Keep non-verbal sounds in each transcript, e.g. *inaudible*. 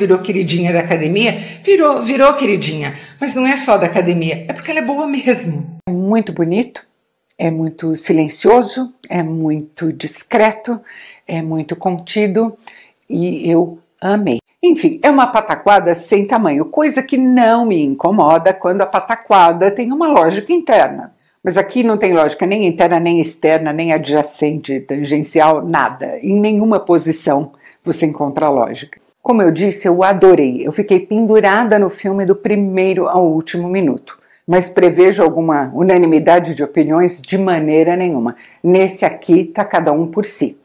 virou queridinha da academia, virou, virou queridinha. Mas não é só da academia, é porque ela é boa mesmo. É muito bonito, é muito silencioso, é muito discreto, é muito contido e eu amei. Enfim, é uma pataquada sem tamanho, coisa que não me incomoda quando a pataquada tem uma lógica interna. Mas aqui não tem lógica nem interna, nem externa, nem adjacente, tangencial, nada. Em nenhuma posição você encontra lógica. Como eu disse, eu adorei. Eu fiquei pendurada no filme do primeiro ao último minuto. Mas prevejo alguma unanimidade de opiniões de maneira nenhuma. Nesse aqui tá cada um por si.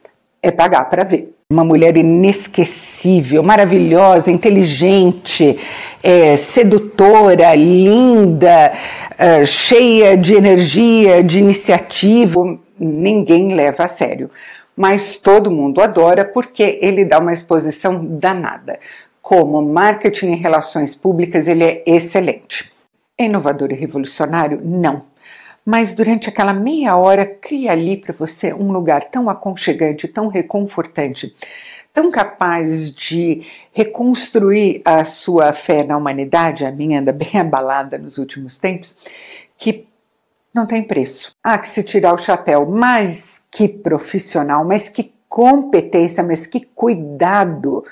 É pagar para ver. Uma mulher inesquecível, maravilhosa, inteligente, é, sedutora, linda, é, cheia de energia, de iniciativa. Ninguém leva a sério mas todo mundo adora porque ele dá uma exposição danada. Como marketing e relações públicas, ele é excelente. inovador e revolucionário? Não. Mas durante aquela meia hora, cria ali para você um lugar tão aconchegante, tão reconfortante, tão capaz de reconstruir a sua fé na humanidade. A minha anda bem *laughs* abalada nos últimos tempos, que não tem preço. Há que se tirar o chapéu, mas que profissional, mas que competência, mas que cuidado,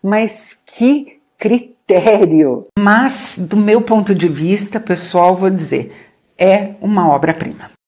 mas que critério. Mas, do meu ponto de vista pessoal, vou dizer, é uma obra-prima.